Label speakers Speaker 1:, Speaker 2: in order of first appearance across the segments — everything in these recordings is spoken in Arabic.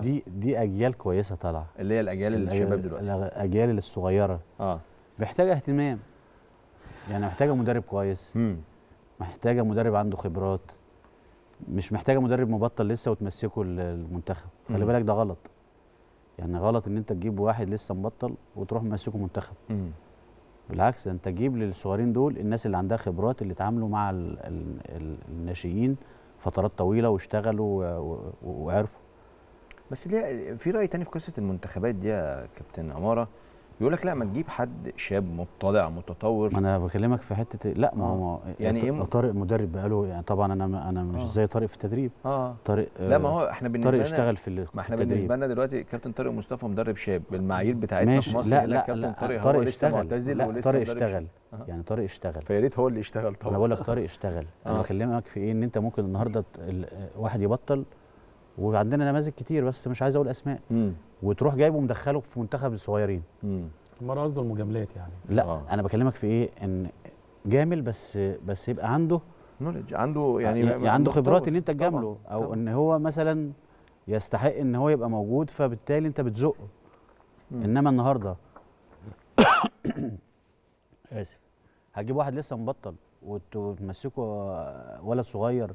Speaker 1: دي دي اجيال كويسه طالعه اللي هي الاجيال الشباب دلوقتي الاجيال الصغيره اه محتاجه اهتمام يعني محتاجه مدرب كويس مم. محتاجه مدرب عنده خبرات مش محتاجه مدرب مبطل لسه وتمسكه المنتخب خلي بالك ده غلط يعني غلط ان انت تجيب واحد لسه مبطل وتروح ممسكه منتخب مم. بالعكس انت تجيب للصغيرين دول الناس اللي عندها خبرات اللي اتعاملوا مع الناشئين فترات طويله واشتغلوا وعرفوا بس ليه في راي تاني في قصه المنتخبات دي يا كابتن عماره يقول لك لا ما تجيب حد شاب مطلع متطور ما انا بكلمك في حته لا ما هو آه. يعني ايه طارق مدرب بقاله يعني طبعا انا انا مش آه. زي طارق في التدريب اه طارق آه، لا ما هو احنا بالنسبه طارق اشتغل في التدريب ما احنا بالنسبه لنا دلوقتي كابتن طارق مصطفى مدرب شاب بالمعايير بتاعتنا في مصر لا لا كابتن طارق, طارق هو لسه معتزل لا طارق اشتغل آه. يعني طارق اشتغل فيا ريت هو اللي اشتغل طبعا انا بقول لك طارق اشتغل انا بكلمك في ايه ان انت ممكن النهارده واحد يبطل وعندنا نماذج كتير بس مش عايز اقول اسماء مم. وتروح جايبه مدخله في منتخب الصغيرين المره قصده المجاملات يعني لا آه. انا بكلمك في ايه ان جامل بس بس يبقى عنده نولج عنده آه، يعني, يعني عنده خبرات ان انت تجامله او طبعًا. ان هو مثلا يستحق ان هو يبقى موجود فبالتالي انت بتزقه انما النهارده اسف هتجيب واحد لسه مبطل وتمسكه آه، ولد صغير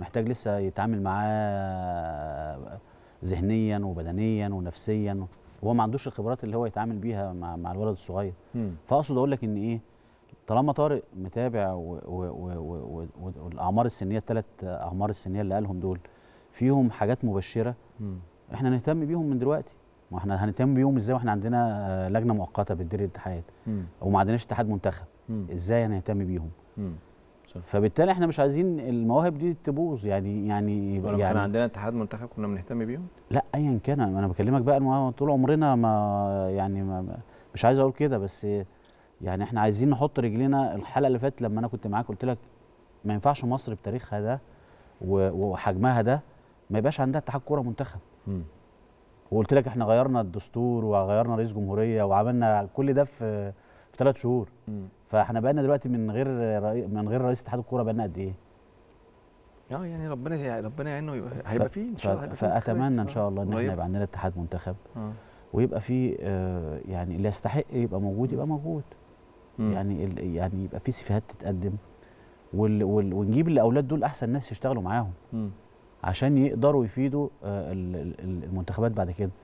Speaker 1: محتاج لسه يتعامل معاه ذهنيا وبدنيا ونفسيا وهو ما عندوش الخبرات اللي هو يتعامل بيها مع, مع الولد الصغير فاقصد اقول لك ان ايه طالما طارق متابع والاعمار السنيه الثلاث اعمار السنيه اللي قالهم دول فيهم حاجات مبشره مم. احنا نهتم بيهم من دلوقتي ما احنا هنهتم بيهم ازاي واحنا عندنا لجنه مؤقته بتدير الاتحاد وما عندناش اتحاد منتخب مم. ازاي هنهتم بيهم مم. فبالتالي احنا مش عايزين المواهب دي تبوظ يعني يعني يبقى يعني كان عندنا اتحاد منتخب كنا بنهتم بيهم لا ايا كان انا بكلمك بقى المواهب طول عمرنا ما يعني ما مش عايز اقول كده بس يعني احنا عايزين نحط رجلينا الحلقه اللي فاتت لما انا كنت معاك قلت لك ما ينفعش مصر بتاريخها ده وحجمها ده ما يبقاش عندها اتحاد كوره منتخب وقلت لك احنا غيرنا الدستور وغيرنا رئيس جمهوريه وعملنا كل ده في في ثلاث شهور مم. فاحنا بقالنا دلوقتي من غير رأي من غير رئيس اتحاد الكوره بقالنا قد ايه؟ اه يعني ربنا ربنا يعينه هيبقى فيه ان شاء الله فاتمنى ان شاء الله ان احنا يبقى عندنا اتحاد منتخب آه. ويبقى فيه آه يعني اللي يستحق يبقى موجود يبقى موجود مم. يعني يعني يبقى فيه سيفيهات تتقدم وال وال ونجيب الاولاد دول احسن ناس يشتغلوا معاهم مم. عشان يقدروا يفيدوا آه، المنتخبات بعد كده